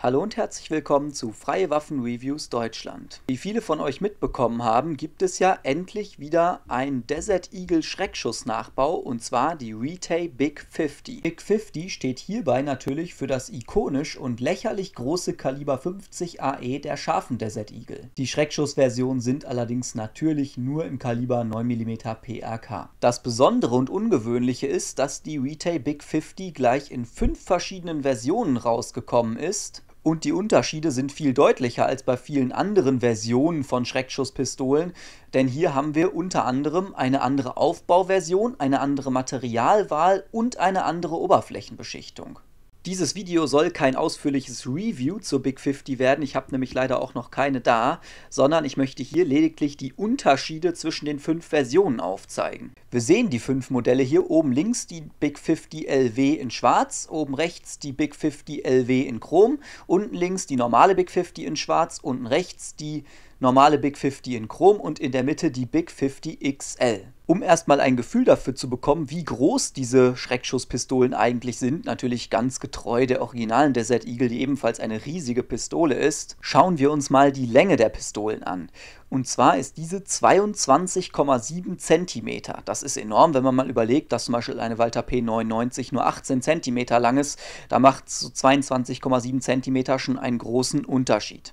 Hallo und herzlich willkommen zu Freie Waffen Reviews Deutschland. Wie viele von euch mitbekommen haben, gibt es ja endlich wieder einen Desert Eagle Schreckschuss Nachbau und zwar die Retay Big 50. Big 50 steht hierbei natürlich für das ikonisch und lächerlich große Kaliber 50 AE der scharfen Desert Eagle. Die Schreckschussversionen sind allerdings natürlich nur im Kaliber 9mm PRK. Das Besondere und Ungewöhnliche ist, dass die Retay Big 50 gleich in fünf verschiedenen Versionen rausgekommen ist und die Unterschiede sind viel deutlicher als bei vielen anderen Versionen von Schreckschusspistolen, denn hier haben wir unter anderem eine andere Aufbauversion, eine andere Materialwahl und eine andere Oberflächenbeschichtung. Dieses Video soll kein ausführliches Review zur Big 50 werden, ich habe nämlich leider auch noch keine da, sondern ich möchte hier lediglich die Unterschiede zwischen den fünf Versionen aufzeigen. Wir sehen die fünf Modelle hier, oben links die Big 50 LW in schwarz, oben rechts die Big 50 LW in chrom, unten links die normale Big 50 in schwarz, unten rechts die normale Big 50 in chrom und in der Mitte die Big 50 XL um erstmal ein Gefühl dafür zu bekommen, wie groß diese Schreckschusspistolen eigentlich sind, natürlich ganz getreu der originalen Desert Eagle, die ebenfalls eine riesige Pistole ist, schauen wir uns mal die Länge der Pistolen an. Und zwar ist diese 22,7 cm. Das ist enorm, wenn man mal überlegt, dass zum Beispiel eine Walter P99 nur 18 cm lang ist. Da macht so 22,7 cm schon einen großen Unterschied.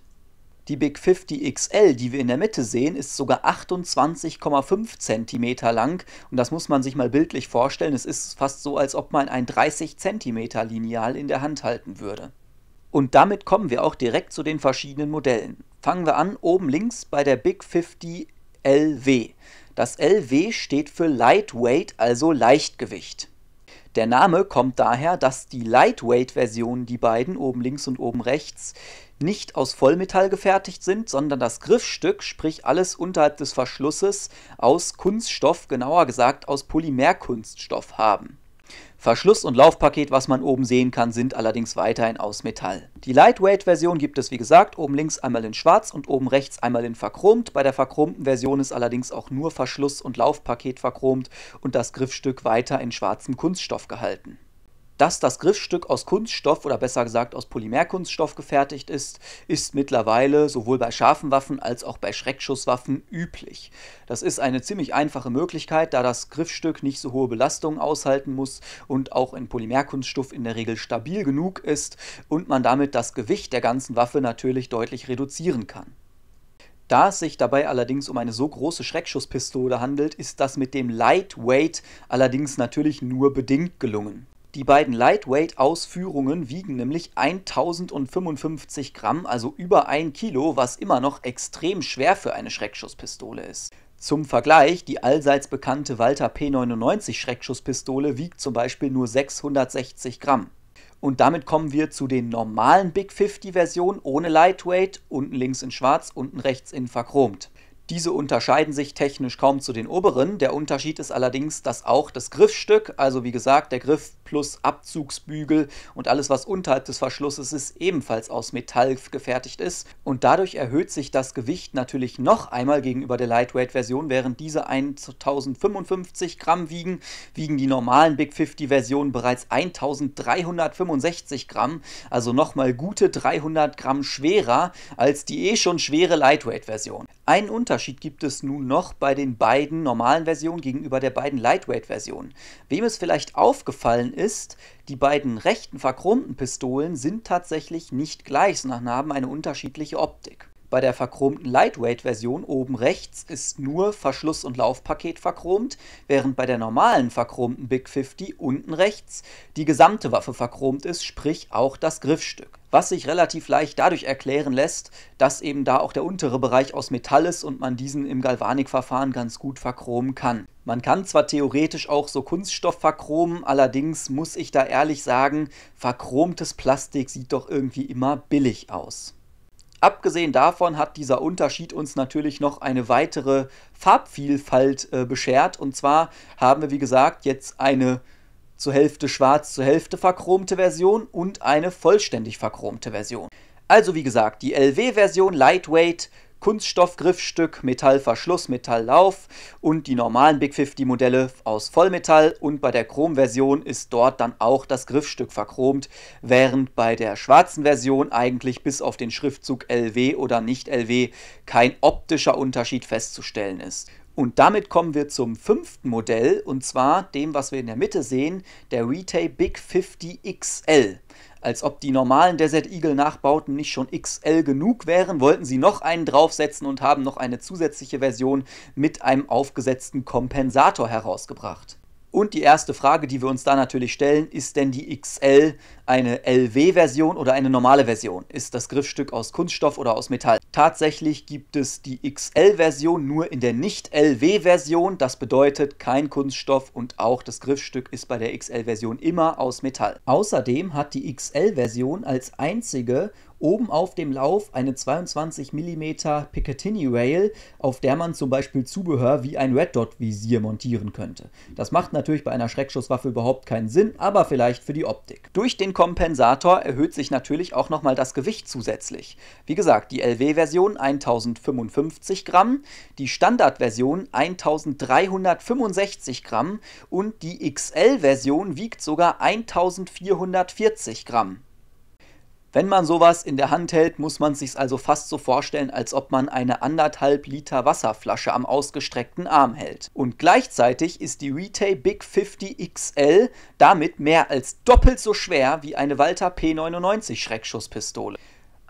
Die Big 50 XL, die wir in der Mitte sehen, ist sogar 28,5 cm lang und das muss man sich mal bildlich vorstellen. Es ist fast so, als ob man ein 30 cm Lineal in der Hand halten würde. Und damit kommen wir auch direkt zu den verschiedenen Modellen. Fangen wir an oben links bei der Big 50 LW. Das LW steht für Lightweight, also Leichtgewicht. Der Name kommt daher, dass die lightweight version die beiden oben links und oben rechts, nicht aus Vollmetall gefertigt sind, sondern das Griffstück, sprich alles unterhalb des Verschlusses, aus Kunststoff, genauer gesagt aus Polymerkunststoff haben. Verschluss und Laufpaket, was man oben sehen kann, sind allerdings weiterhin aus Metall. Die Lightweight-Version gibt es wie gesagt oben links einmal in schwarz und oben rechts einmal in verchromt. Bei der verchromten Version ist allerdings auch nur Verschluss und Laufpaket verchromt und das Griffstück weiter in schwarzem Kunststoff gehalten. Dass das Griffstück aus Kunststoff oder besser gesagt aus Polymerkunststoff gefertigt ist, ist mittlerweile sowohl bei scharfen Waffen als auch bei Schreckschusswaffen üblich. Das ist eine ziemlich einfache Möglichkeit, da das Griffstück nicht so hohe Belastungen aushalten muss und auch in Polymerkunststoff in der Regel stabil genug ist und man damit das Gewicht der ganzen Waffe natürlich deutlich reduzieren kann. Da es sich dabei allerdings um eine so große Schreckschusspistole handelt, ist das mit dem Lightweight allerdings natürlich nur bedingt gelungen. Die beiden Lightweight-Ausführungen wiegen nämlich 1055 Gramm, also über 1 Kilo, was immer noch extrem schwer für eine Schreckschusspistole ist. Zum Vergleich, die allseits bekannte Walter P99 Schreckschusspistole wiegt zum Beispiel nur 660 Gramm. Und damit kommen wir zu den normalen Big 50 Versionen ohne Lightweight, unten links in schwarz, unten rechts in verchromt. Diese unterscheiden sich technisch kaum zu den oberen. Der Unterschied ist allerdings, dass auch das Griffstück, also wie gesagt, der Griff plus Abzugsbügel und alles, was unterhalb des Verschlusses ist, ebenfalls aus Metall gefertigt ist. Und dadurch erhöht sich das Gewicht natürlich noch einmal gegenüber der Lightweight-Version, während diese 1055 Gramm wiegen, wiegen die normalen Big 50-Versionen bereits 1365 Gramm, also nochmal gute 300 Gramm schwerer als die eh schon schwere Lightweight-Version. Einen Unterschied gibt es nun noch bei den beiden normalen Versionen gegenüber der beiden Lightweight-Versionen. Wem es vielleicht aufgefallen ist, die beiden rechten verchromten Pistolen sind tatsächlich nicht gleich, sondern haben eine unterschiedliche Optik. Bei der verchromten Lightweight-Version oben rechts ist nur Verschluss und Laufpaket verchromt, während bei der normalen verchromten Big 50 unten rechts die gesamte Waffe verchromt ist, sprich auch das Griffstück. Was sich relativ leicht dadurch erklären lässt, dass eben da auch der untere Bereich aus Metall ist und man diesen im Galvanikverfahren ganz gut verchromen kann. Man kann zwar theoretisch auch so Kunststoff verchromen, allerdings muss ich da ehrlich sagen, verchromtes Plastik sieht doch irgendwie immer billig aus. Abgesehen davon hat dieser Unterschied uns natürlich noch eine weitere Farbvielfalt äh, beschert. Und zwar haben wir, wie gesagt, jetzt eine zur Hälfte schwarz, zur Hälfte verchromte Version und eine vollständig verchromte Version. Also wie gesagt, die LW-Version Lightweight Kunststoffgriffstück, Metallverschluss, Metalllauf und die normalen Big 50 Modelle aus Vollmetall und bei der Chromversion ist dort dann auch das Griffstück verchromt, während bei der schwarzen Version eigentlich bis auf den Schriftzug LW oder nicht LW kein optischer Unterschied festzustellen ist. Und damit kommen wir zum fünften Modell und zwar dem, was wir in der Mitte sehen, der Retail Big 50 XL. Als ob die normalen Desert Eagle Nachbauten nicht schon XL genug wären, wollten sie noch einen draufsetzen und haben noch eine zusätzliche Version mit einem aufgesetzten Kompensator herausgebracht. Und die erste Frage, die wir uns da natürlich stellen, ist denn die XL eine LW-Version oder eine normale Version? Ist das Griffstück aus Kunststoff oder aus Metall? Tatsächlich gibt es die XL-Version nur in der Nicht-LW-Version. Das bedeutet kein Kunststoff und auch das Griffstück ist bei der XL-Version immer aus Metall. Außerdem hat die XL-Version als einzige oben auf dem Lauf eine 22 mm Picatinny Rail, auf der man zum Beispiel Zubehör wie ein Red Dot Visier montieren könnte. Das macht natürlich bei einer Schreckschusswaffe überhaupt keinen Sinn, aber vielleicht für die Optik. Durch den Kompensator erhöht sich natürlich auch nochmal das Gewicht zusätzlich. Wie gesagt, die LW-Version 1055 Gramm, die Standard-Version 1365 Gramm und die XL-Version wiegt sogar 1440 Gramm. Wenn man sowas in der Hand hält, muss man sich also fast so vorstellen, als ob man eine anderthalb Liter Wasserflasche am ausgestreckten Arm hält. Und gleichzeitig ist die Retail Big 50 XL damit mehr als doppelt so schwer wie eine Walter P99 Schreckschusspistole.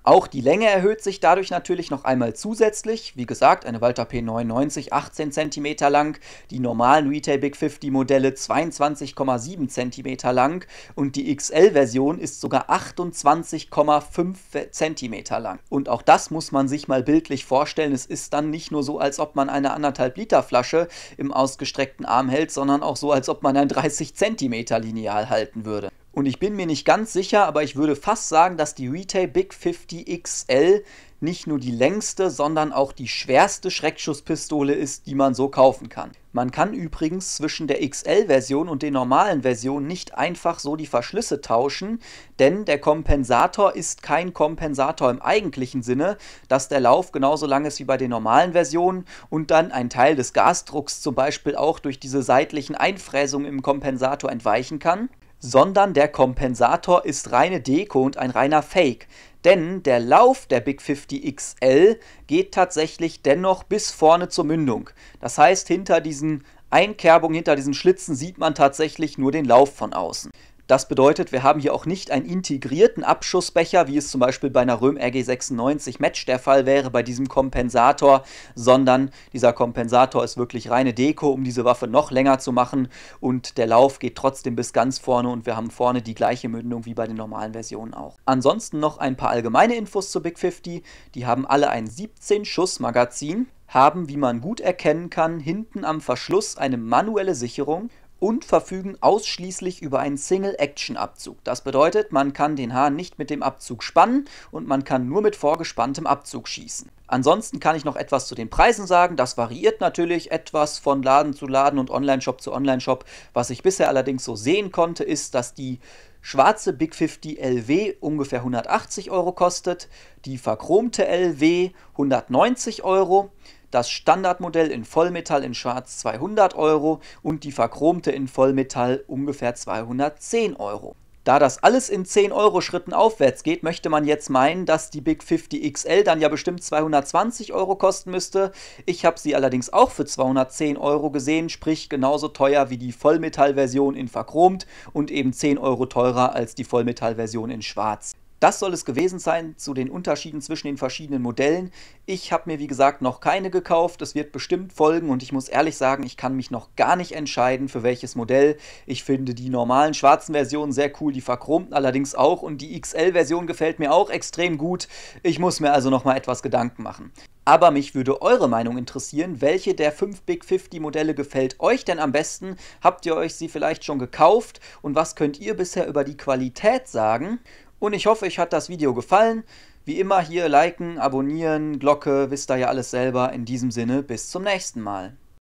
Auch die Länge erhöht sich dadurch natürlich noch einmal zusätzlich. Wie gesagt, eine Walter P99 18 cm lang, die normalen Retail Big 50 Modelle 22,7 cm lang und die XL-Version ist sogar 28,5 cm lang. Und auch das muss man sich mal bildlich vorstellen. Es ist dann nicht nur so, als ob man eine anderthalb Liter Flasche im ausgestreckten Arm hält, sondern auch so, als ob man ein 30 cm Lineal halten würde. Und ich bin mir nicht ganz sicher, aber ich würde fast sagen, dass die Retail Big 50 XL nicht nur die längste, sondern auch die schwerste Schreckschusspistole ist, die man so kaufen kann. Man kann übrigens zwischen der XL-Version und den normalen Versionen nicht einfach so die Verschlüsse tauschen, denn der Kompensator ist kein Kompensator im eigentlichen Sinne, dass der Lauf genauso lang ist wie bei den normalen Versionen und dann ein Teil des Gasdrucks zum Beispiel auch durch diese seitlichen Einfräsungen im Kompensator entweichen kann sondern der Kompensator ist reine Deko und ein reiner Fake. Denn der Lauf der Big 50 XL geht tatsächlich dennoch bis vorne zur Mündung. Das heißt, hinter diesen Einkerbungen, hinter diesen Schlitzen sieht man tatsächlich nur den Lauf von außen. Das bedeutet, wir haben hier auch nicht einen integrierten Abschussbecher, wie es zum Beispiel bei einer Röhm RG96 Match der Fall wäre, bei diesem Kompensator, sondern dieser Kompensator ist wirklich reine Deko, um diese Waffe noch länger zu machen und der Lauf geht trotzdem bis ganz vorne und wir haben vorne die gleiche Mündung wie bei den normalen Versionen auch. Ansonsten noch ein paar allgemeine Infos zur Big 50. Die haben alle ein 17-Schuss-Magazin haben, wie man gut erkennen kann, hinten am Verschluss eine manuelle Sicherung und verfügen ausschließlich über einen Single-Action-Abzug. Das bedeutet, man kann den Hahn nicht mit dem Abzug spannen und man kann nur mit vorgespanntem Abzug schießen. Ansonsten kann ich noch etwas zu den Preisen sagen. Das variiert natürlich etwas von Laden zu Laden und Online-Shop zu Online-Shop. Was ich bisher allerdings so sehen konnte, ist, dass die schwarze Big 50 LW ungefähr 180 Euro kostet, die verchromte LW 190 Euro, das Standardmodell in Vollmetall in Schwarz 200 Euro und die verchromte in Vollmetall ungefähr 210 Euro. Da das alles in 10 Euro Schritten aufwärts geht, möchte man jetzt meinen, dass die Big 50 XL dann ja bestimmt 220 Euro kosten müsste. Ich habe sie allerdings auch für 210 Euro gesehen, sprich genauso teuer wie die Vollmetallversion in verchromt und eben 10 Euro teurer als die Vollmetallversion in schwarz. Das soll es gewesen sein zu den Unterschieden zwischen den verschiedenen Modellen. Ich habe mir, wie gesagt, noch keine gekauft. Es wird bestimmt folgen und ich muss ehrlich sagen, ich kann mich noch gar nicht entscheiden, für welches Modell. Ich finde die normalen schwarzen Versionen sehr cool, die verchromten allerdings auch und die XL-Version gefällt mir auch extrem gut. Ich muss mir also noch mal etwas Gedanken machen. Aber mich würde eure Meinung interessieren. Welche der 5 Big 50 Modelle gefällt euch denn am besten? Habt ihr euch sie vielleicht schon gekauft? Und was könnt ihr bisher über die Qualität sagen? Und ich hoffe, euch hat das Video gefallen. Wie immer hier liken, abonnieren, Glocke, wisst ihr ja alles selber. In diesem Sinne, bis zum nächsten Mal.